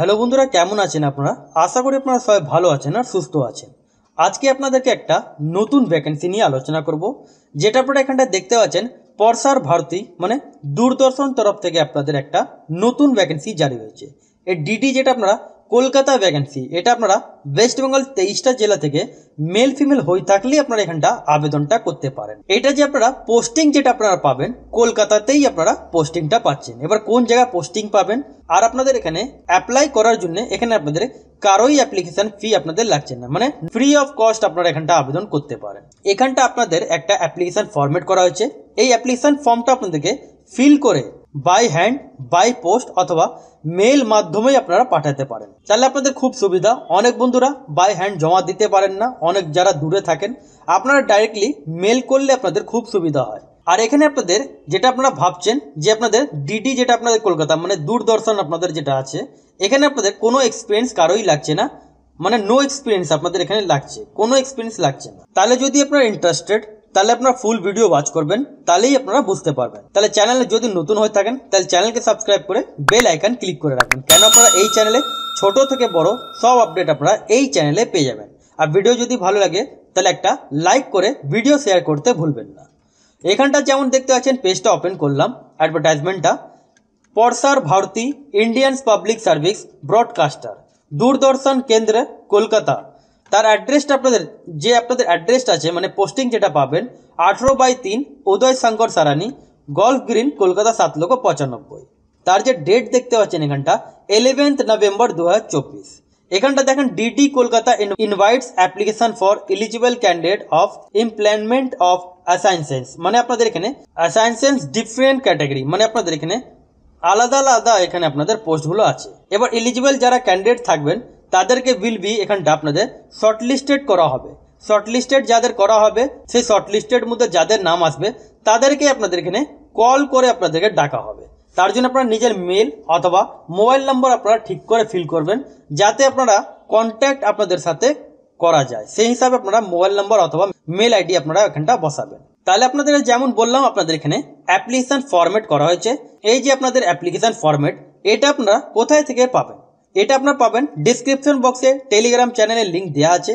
hello বন্ধুরা কেমন আছেন আপনারা আশা করি আপনারা সবাই ভালো আছেন আর সুস্থ আছেন আজকে আপনাদেরকে একটা নতুন ভ্যাকেন্সি নিয়ে আলোচনা করব যেটা আপনারা এখানটা দেখতে পাচ্ছেন পরসার ভারতী মানে দূরদর্শন তরফ থেকে আপনাদের একটা নতুন ভ্যাকেন্সি জারি হয়েছে এর ডিডি যেটা আপনারা কলকাতা ভ্যাকেন্সি এটা আপনারা ওয়েস্ট বেঙ্গল তেইশটা জেলা থেকে মেল ফিমেল হয়ে থাকলে আপনারা এখানটা আবেদনটা করতে পারেন এটা যে আপনারা পোস্টিং যেটা আপনারা পাবেন কলকাতাতেই আপনারা পোস্টিংটা পাচ্ছেন এবার কোন জায়গায় পোস্টিং পাবেন আর আপনাদের এখানে অ্যাপ্লাই করার জন্য এখানে আপনাদের কারোই অ্যাপ্লিকেশন ফি আপনাদের লাগছে না মানে ফ্রি অফ কস্ট আপনারা এখানটা আবেদন করতে পারেন এখানটা আপনাদের একটা অ্যাপ্লিকেশন ফরম্যাট করা হয়েছে এই অ্যাপ্লিকেশন ফর্মটা আপনাদেরকে ফিল করে বাই হ্যান্ড বাই পোস্ট অথবা মেল মাধ্যমেই আপনারা পাঠাতে পারেন তাহলে আপনাদের খুব সুবিধা অনেক বন্ধুরা বাই হ্যান্ড জমা দিতে পারেন না অনেক যারা দূরে থাকেন আপনারা ডাইরেক্টলি মেল করলে আপনাদের খুব সুবিধা হয় আর এখানে আপনাদের যেটা আপনারা ভাবছেন যে আপনাদের ডিডি যেটা আপনাদের কলকাতা মানে দূরদর্শন আপনাদের যেটা আছে এখানে আপনাদের কোনো এক্সপিরিয়েন্স কারোই লাগছে না মানে নো এক্সপিরিয়েন্স আপনাদের এখানে লাগছে কোনো এক্সপিরিয়েন্স লাগছে না তাহলে যদি আপনারা ইন্টারেস্টেড তাহলে আপনারা ফুল ভিডিও ওয়াচ করবেন তাহলেই আপনারা বুঝতে পারবেন তাহলে চ্যানেলে যদি নতুন হয়ে থাকেন তাহলে চ্যানেলকে সাবস্ক্রাইব করে বেল আইকন ক্লিক করে রাখবেন কেন আপনারা এই চ্যানেলে ছোট থেকে বড় সব আপডেট আপনারা এই চ্যানেলে পেয়ে যাবেন আর ভিডিও যদি ভালো লাগে তাহলে একটা লাইক করে ভিডিও শেয়ার করতে ভুলবেন না এখানটা যেমন দেখতে পাচ্ছেন পেজটা ওপেন করলাম অ্যাডভার্টাইজমেন্টটা Prasar Bharati Indian public service broadcaster Doordarshan Kendra Kolkata তার অ্যাড্রেসটা আপনাদের যে আপনাদের অ্যাড্রেসটা আছে মানে পোস্টিং যেটা পাবেন আঠেরো বাই তিন উদয় শঙ্কর সারানি গল্ফ গ্রিন কলকাতা সাত লক্ষ পঁচানব্বই তার যে ডেট দেখতে পাচ্ছেন এখানটা এলেভেন্থ নভেম্বর দু হাজার চব্বিশ এখানটা দেখেন DD Kolkata invites application for eligible candidate of employment of অ্যাসাইনসেন্স মানে আপনাদের এখানে অ্যাসাইনসেন্স ডিফারেন্ট ক্যাটাগরি মানে আপনাদের এখানে আলাদা আলাদা এখানে আপনাদের পোস্টগুলো আছে এবার এলিজিবল যারা ক্যান্ডিডেট থাকবেন তাদেরকে উইল বি এখানটা আপনাদের শর্টলিস্টেড করা হবে শর্টলিস্টেড যাদের করা হবে সেই শর্টলিস্টেড মধ্যে যাদের নাম আসবে তাদেরকে আপনাদের এখানে কল করে আপনাদেরকে ডাকা হবে তার জন্য আপনারা নিজের মেল অথবা মোবাইল নম্বর আপনারা ঠিক করে ফিল করবেন যাতে আপনারা কন্ট্যাক্ট আপনাদের সাথে করা যায় সেই হিসাবে আপনারা মোবাইল নম্বর অথবা মেল আইডি আপনারা এখানটা বসাবেন তাহলে আপনাদের যেমন বললাম আপনাদের এখানে অ্যাপ্লিকেশান ফরম্যাট করা হয়েছে এই যে আপনাদের অ্যাপ্লিকেশান ফরম্যাট এটা আপনারা কোথায় থেকে পাবেন এটা আপনারা পাবেন ডিসক্রিপশন বক্সে টেলিগ্রাম চ্যানেলের লিঙ্ক দেওয়া আছে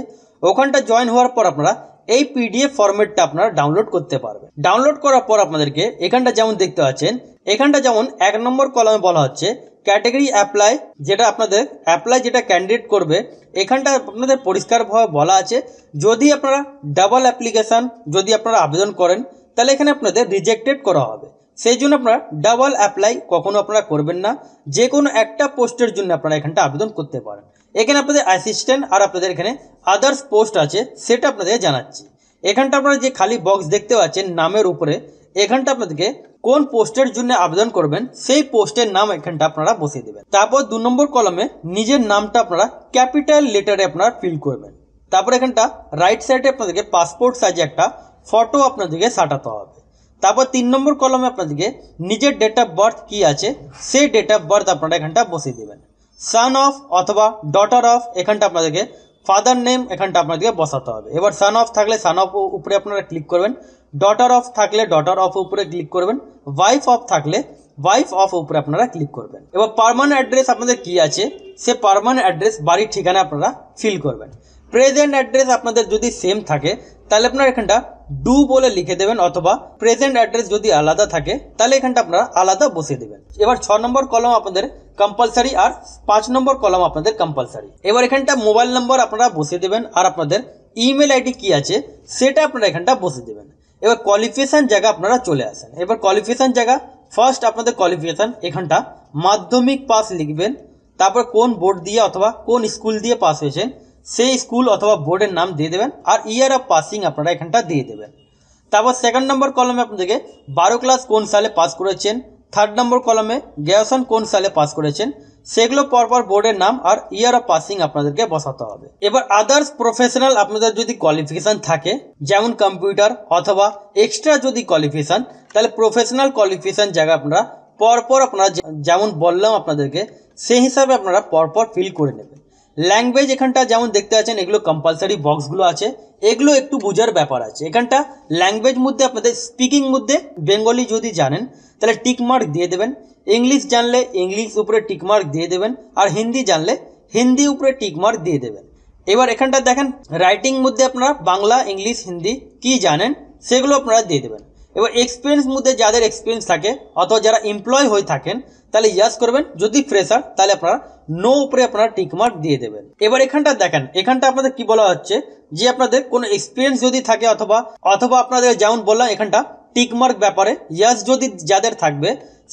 ওখানটা জয়েন হওয়ার পর আপনারা এই পিডিএফ ফরম্যাটটা আপনারা ডাউনলোড করতে পারবেন ডাউনলোড করার পর আপনাদেরকে এখানটা যেমন দেখতে পাচ্ছেন এখানটা যেমন এক নম্বর কলামে বলা হচ্ছে ক্যাটাগরি অ্যাপ্লাই যেটা আপনাদের অ্যাপ্লাই যেটা ক্যান্ডিডেট করবে এখানটা আপনাদের পরিষ্কারভাবে বলা আছে যদি আপনারা ডাবল অ্যাপ্লিকেশান যদি আপনারা আবেদন করেন তাহলে এখানে আপনাদের রিজেক্টেড করা হবে সেই জন্য আপনারা ডাবল অ্যাপ্লাই কখনো আপনারা করবেন না যে কোনো একটা পোস্টের জন্য আপনারা এখানটা আবেদন করতে পারেন এখানে আপনাদের অ্যাসিস্ট্যান্ট আর আপনাদের এখানে আদার্স পোস্ট আছে সেটা আপনাদের জানাচ্ছি এখানটা আপনারা যে খালি বক্স দেখতে পাচ্ছেন নামের উপরে এখানটা আপনাদেরকে কোন পোস্টের জন্য আবেদন করবেন সেই পোস্টের নাম এখানটা আপনারা বসিয়ে দেবেন তারপর দু নম্বর কলমে নিজের নামটা আপনারা ক্যাপিটাল লেটারে আপনারা ফিল করবেন তারপর এখানটা রাইট সাইডে আপনাদেরকে পাসপোর্ট সাইজে একটা ফটো আপনাদেরকে সাটাতে হবে তারপর তিন নম্বর কলমে আপনাদেরকে নিজের ডেট অফ বার্থ কী আছে সেই ডেট অফ বার্থ আপনারা এখানটা বসিয়ে দেবেন সান অফ অথবা ডটার অফ এখানটা আপনাদেরকে ফাদার নেম এখানটা আপনাদেরকে বসাতে হবে এবার সান অফ থাকলে সান অফ উপরে আপনারা ক্লিক করবেন ডটার অফ থাকলে ডটার অফ উপরে ক্লিক করবেন ওয়াইফ অফ থাকলে ওয়াইফ অফ উপরে আপনারা ক্লিক করবেন এবার পারমানেন্ট অ্যাড্রেস আপনাদের কী আছে সে পারমানেন্ট অ্যাড্রেস বাড়ির ঠিকানা আপনারা ফিল করবেন প্রেজেন্ট অ্যাড্রেস আপনাদের যদি সেম থাকে তাহলে আপনারা এখানটা ডু বলে লিখে দেবেন অথবা প্রেজেন্ট অ্যাড্রেস যদি আলাদা থাকে তাহলে এখানটা আপনারা আলাদা বসিয়ে দেবেন এবার ছ নম্বর কলম আপনাদের কম্পালসারি আর পাঁচ নম্বর কলম আপনাদের কম্পালসারি এবার এখানটা মোবাইল নম্বর আপনারা বসিয়ে দেবেন আর আপনাদের ইমেল আইডি কি আছে সেটা আপনারা এখানটা বসিয়ে দেবেন এবার কোয়ালিফিকেশান জায়গা আপনারা চলে আসেন এবার কোয়ালিফিকেশান জায়গা ফার্স্ট আপনাদের কোয়ালিফিকেশান এখানটা মাধ্যমিক পাস লিখবেন তারপর কোন বোর্ড দিয়ে অথবা কোন স্কুল দিয়ে পাস হয়েছেন সেই স্কুল অথবা বোর্ডের নাম দিয়ে দেবেন আর ইয়ার অফ পাসিং আপনারা এখানটা দিয়ে দেবেন তারপর সেকেন্ড নম্বর কলমে আপনাদেরকে বারো ক্লাস কোন সালে পাস করেছেন থার্ড নম্বর কলমে গ্র্যাজুয়েশন কোন সালে পাস করেছেন সেগুলো পরপর বোর্ডের নাম আর ইয়ার অফ পাসিং আপনাদেরকে বসাতে হবে এবার আদার্স প্রফেশনাল আপনাদের যদি কোয়ালিফিকেশান থাকে যেমন কম্পিউটার অথবা এক্সট্রা যদি কোয়ালিফিকেশান তাহলে প্রফেশনাল কোয়ালিফিকেশান জায়গা আপনারা পরপর আপনারা যেমন বললাম আপনাদেরকে সেই হিসাবে আপনারা পরপর ফিল করে নেবেন ল্যাঙ্গুয়েজ এখানটা যেমন দেখতে পাচ্ছেন এগুলো কম্পালসারি বক্সগুলো আছে এগুলো একটু বোঝার ব্যাপার আছে এখানটা ল্যাঙ্গুয়েজ মধ্যে আপনাদের স্পিকিং মধ্যে বেঙ্গলি যদি জানেন তাহলে টিকমার্ক দিয়ে দেবেন ইংলিশ জানলে ইংলিশ উপরে টিকমার্ক দিয়ে দেবেন আর হিন্দি জানলে হিন্দি উপরে টিকমার্ক দিয়ে দেবেন এবার এখানটা দেখেন রাইটিং মধ্যে আপনারা বাংলা ইংলিশ হিন্দি কি জানেন সেগুলো আপনারা দিয়ে দেবেন এবার এক্সপিরিয়েন্স মধ্যে যাদের এক্সপিরিয়েন্স থাকে অথবা যারা এমপ্লয় হয়ে থাকেন তাহলে ইয়াস করবেন যদি ফ্রেশার তাহলে আপনারা নো উপরে আপনারা টিকমার্ক দিয়ে দেবেন এবার এখানটা দেখেন এখানটা আপনাদের কি বলা হচ্ছে যে আপনাদের কোনো এক্সপিরিয়েন্স যদি থাকে অথবা অথবা আপনাদের যেমন বললাম এখানটা টিকমার্ক ব্যাপারে ইয়াস যদি যাদের থাকবে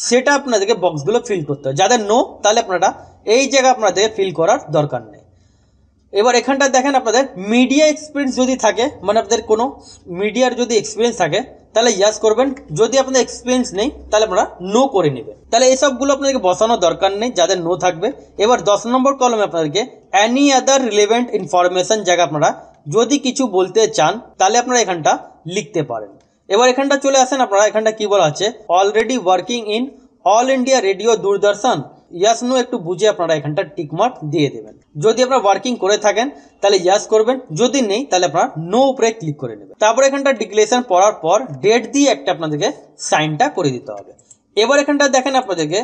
সেটা আপনাদেরকে বক্সগুলো ফিল করতে হবে যাদের নো তাহলে আপনারা এই জায়গা আপনাদের ফিল করার দরকার নেই এবার এখানটা দেখেন আপনাদের মিডিয়া এক্সপিরিয়েন্স যদি থাকে মানে আপনাদের কোনো মিডিয়ার যদি এক্সপিরিয়েন্স থাকে তাহলে ইয়াস করবেন যদি আপনাদের এক্সপিরিয়েন্স নেই তাহলে আপনারা নো করে নেবেন তাহলে এসবগুলো আপনাদেরকে বসানোর দরকার নেই যাদের নো থাকবে এবার দশ নম্বর কলমে আপনাদেরকে অ্যানি আদার রিলেভেন্ট ইনফরমেশন জায়গা আপনারা যদি কিছু বলতে চান তাহলে আপনারা এখানটা লিখতে পারেন এবার এখানটা চলে আসেন আপনারা এখানটা কি বলা আছে already working in All India Radio Doordarshan yes no একটু বুঝে আপনারা এখানটা টিকমার্ক দিয়ে দেবেন যদি আপনারা ওয়ার্কিং করে থাকেন তাহলে ইয়াস করবেন যদি নেই তাহলে আপনারা নো উপরে ক্লিক করে নেবেন তারপর এখানটা ডিক্লেশন পড়ার পর ডেট দিয়ে একটা আপনাদেরকে সাইনটা করে দিতে হবে এবার এখানটা দেখেন আপনাদেরকে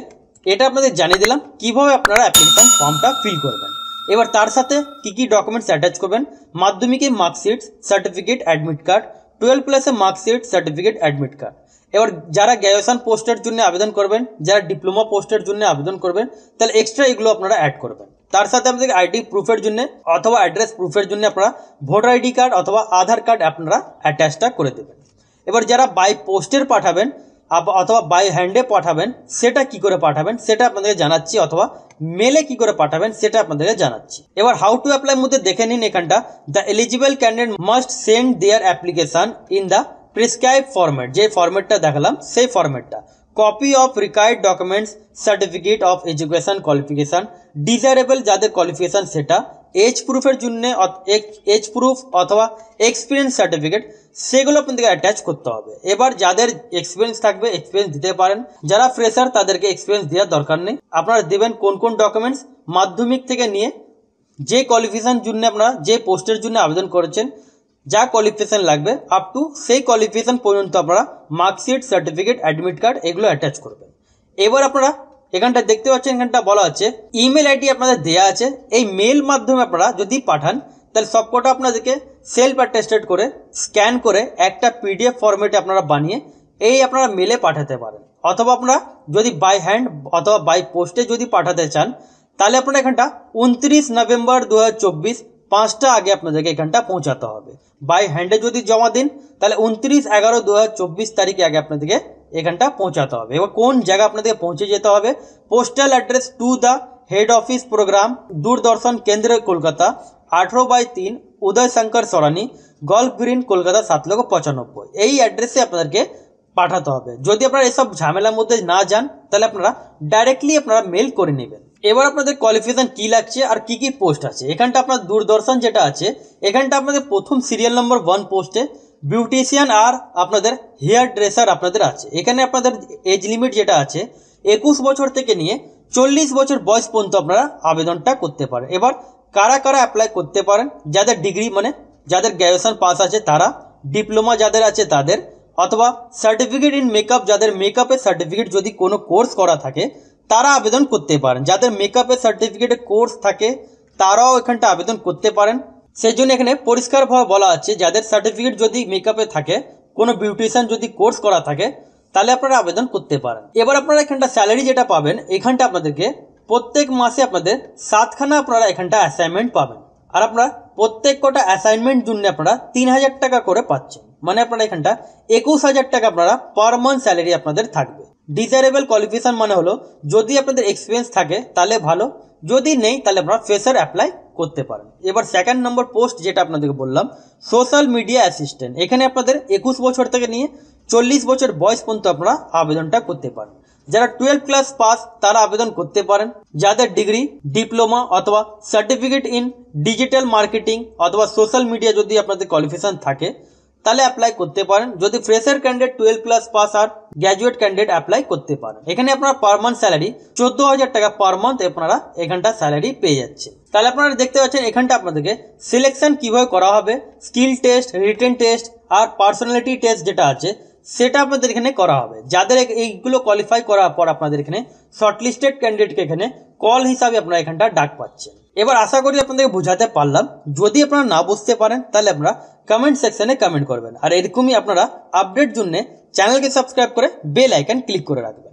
এটা আপনাদের জানিয়ে দিলাম কিভাবে আপনারা অ্যাপ্লিকেশন ফর্মটা ফিল করবেন এবার তার সাথে কি কি ডকুমেন্টস অ্যাটাচ করবেন মাধ্যমিকে marksheet certificate admit card twelve প্লাসে মার্কশিট সার্টিফিকেট অ্যাডমিট কার্ড এবার যারা গ্র্যাজুয়েশন পোস্টের জন্য আবেদন করবেন যারা ডিপ্লোমা পোস্টের জন্য আবেদন করবেন তাহলে এক্সট্রা এগুলো আপনারা অ্যাড করবেন তার সাথে আপনাদের আইডি প্রুফের জন্য অথবা অ্যাড্রেস প্রুফের জন্য আপনারা ভোটার আইডি কার্ড অথবা আধার কার্ড আপনারা অ্যাটাচটা করে দেবেন এবার যারা বাই পোস্টের পাঠাবেন অথবা বাই হ্যান্ডে পাঠাবেন সেটা কি করে পাঠাবেন সেটা আপনাদের জানাচ্ছি অথবা মেলে কি করে পাঠাবেন সেটা আপনাদেরকে জানাচ্ছি এবার হাউ টু অ্যাপ্লাই মধ্যে দেখে নিন এখানটা the eligible candidate must send their application in the prescribe format যে ফরম্যাটটা দেখালাম সেই ফরম্যাটটা copy of required documents certificate of education qualification desirable যাদের কোয়ালিফিকেশান সেটা এজ প্রুফের জন্য এজ প্রুফ অথবা এক্সপিরিয়েন্স সার্টিফিকেট সেগুলো আপনাদেরকে অ্যাটাচ করতে হবে এবার যাদের এক্সপিরিয়েন্স থাকবে এক্সপিরিয়েন্স দিতে পারেন যারা ফ্রেশার তাদেরকে এক্সপিরিয়েন্স দেওয়ার দরকার নেই আপনারা দেবেন কোন কোন ডকুমেন্টস মাধ্যমিক থেকে নিয়ে যে কোয়ালিফিকেশান জন্য আপনারা যে পোস্টের জন্য আবেদন করেছেন যা কোয়ালিফিকেশান লাগবে আপ টু সেই কোয়ালিফিকেশান পর্যন্ত আপনারা মার্কশিট সার্টিফিকেট অ্যাডমিট কার্ড এগুলো অ্যাটাচ করবেন এবার আপনারা এখানটা দেখতে পাচ্ছেন এখানটা বলা আছে ইমেল আইডি আপনাদের দেয়া আছে এই মেল মাধ্যমে আপনারা যদি পাঠান তাহলে সবকটা আপনাদেরকে সেলফ অ্যাটেস্টেড করে স্ক্যান করে একটা পিডিএফ ফরম্যাটে আপনারা বানিয়ে এই আপনারা মেলে পাঠাতে পারেন অথবা আপনারা যদি বাই হ্যান্ড অথবা বাই পোস্টে যদি পাঠাতে চান তাহলে আপনারা এখানটা উনত্রিশ নভেম্বর দু পাঁচটা আগে আপনাদেরকে এখানটা পৌঁছাতে হবে বাই হ্যান্ডে যদি জমা দিন তাহলে উনত্রিশ এগারো দু হাজার তারিখে আগে আপনাদেরকে এখানটা পৌঁছাতে হবে এবার কোন জায়গা আপনাদেরকে পৌঁছে যেতে হবে postal address to the head office program Doordarshan Kendra Kolkata আঠেরো বাই তিন উদয় শঙ্কর সরানি গল্ফ গ্রিন কলকাতা সাত লক্ষ পঁচানব্বই এই অ্যাড্রেসে আপনাদেরকে পাঠাতে হবে যদি আপনারা এসব ঝামেলার মধ্যে না যান তাহলে আপনারা ডাইরেক্টলি আপনারা মেল করে নেবেন এবার আপনাদের কোয়ালিফিকেশান কী লাগছে আর কি কি পোস্ট আছে এখানটা আপনার দূরদর্শন যেটা আছে এখানটা আপনাদের প্রথম সিরিয়াল নম্বর ওয়ান পোস্টে বিউটিশিয়ান আর আপনাদের হেয়ার ড্রেসার আপনাদের আছে এখানে আপনাদের এজ লিমিট যেটা আছে একুশ বছর থেকে নিয়ে চল্লিশ বছর বয়স পর্যন্ত আপনারা আবেদনটা করতে পারেন এবার কারা কারা অ্যাপ্লাই করতে পারেন যাদের ডিগ্রি মানে যাদের গ্র্যাজুয়েশন পাস আছে তারা ডিপ্লোমা যাদের আছে তাদের অথবা সার্টিফিকেট ইন মেকআপ যাদের মেকআপের সার্টিফিকেট যদি কোনো কোর্স করা থাকে তারা আবেদন করতে পারেন যাদের মেকআপের সার্টিফিকেটের কোর্স থাকে তারাও এখানটা আবেদন করতে পারেন সেই জন্য এখানে পরিষ্কারভাবে বলা আছে যাদের সার্টিফিকেট যদি মেকআপে থাকে কোনো বিউটিশিয়ান যদি কোর্স করা থাকে তাহলে আপনারা আবেদন করতে পারেন এবার আপনারা এখানটা স্যালারি যেটা পাবেন এখানটা আপনাদেরকে প্রত্যেক মাসে আপনাদের সাতখানা আপনারা এখানটা অ্যাসাইনমেন্ট পাবেন আর আপনারা প্রত্যেক কটা অ্যাসাইনমেন্ট জন্য আপনারা তিন হাজার টাকা করে পাচ্ছেন মানে আপনারা এখানটা একুশ হাজার টাকা আপনারা পার মান্থ স্যালারি আপনাদের থাকবে ডিজায়ারেবল কোয়ালিফিকেশান মানে হলো যদি আপনাদের এক্সপিরিয়েন্স থাকে তাহলে ভালো যদি নেই তাহলে আপনারা ফ্রেশার অ্যাপ্লাই করতে পারেন এবার সেকেন্ড নম্বর পোস্ট যেটা আপনাদেরকে বললাম সোশ্যাল মিডিয়া অ্যাসিস্ট্যান্ট এখানে আপনাদের একুশ বছর থেকে নিয়ে চল্লিশ বছর বয়স পর্যন্ত আপনারা আবেদনটা করতে পারেন যারা টুয়েলভ ক্লাস পাস তারা আবেদন করতে পারেন যাদের ডিগ্রি ডিপ্লোমা অথবা সার্টিফিকেট ইন ডিজিটাল মার্কেটিং অথবা সোশ্যাল মিডিয়া যদি আপনাদের কোয়ালিফিকেশান থাকে তাহলে অ্যাপ্লাই করতে পারেন যদি fresher candidate twelve plus pass আর গ্র্যাজুয়েট ক্যান্ডিডেট অ্যাপ্লাই করতে পারেন এখানে আপনার পার মান্থ স্যালারি চোদ্দো হাজার টাকা পার মান্থ আপনারা এখানটা স্যালারি পেয়ে যাচ্ছে তাহলে আপনারা দেখতে পাচ্ছেন এখানটা আপনাদেরকে সিলেকশন কীভাবে করা হবে স্কিল টেস্ট রিটেন টেস্ট আর পার্সোনালিটি টেস্ট যেটা আছে সেটা আপনাদের এখানে করা হবে যাদের এইগুলো কোয়ালিফাই করার পর আপনাদের এখানে শর্টলিস্টেড ক্যান্ডিডেটকে এখানে কল হিসাবে আপনারা এখানটা ডাক পাচ্ছেন এবার আশা করি আপনাদেরকে বোঝাতে পারলাম যদি আপনারা না বুঝতে পারেন তাহলে আমরা কমেন্ট সেকশনে কমেন্ট করবেন আর এরকমই আপনারা আপডেট জন্য চ্যানেলকে সাবস্ক্রাইব করে বেল আইকন ক্লিক করে রাখবেন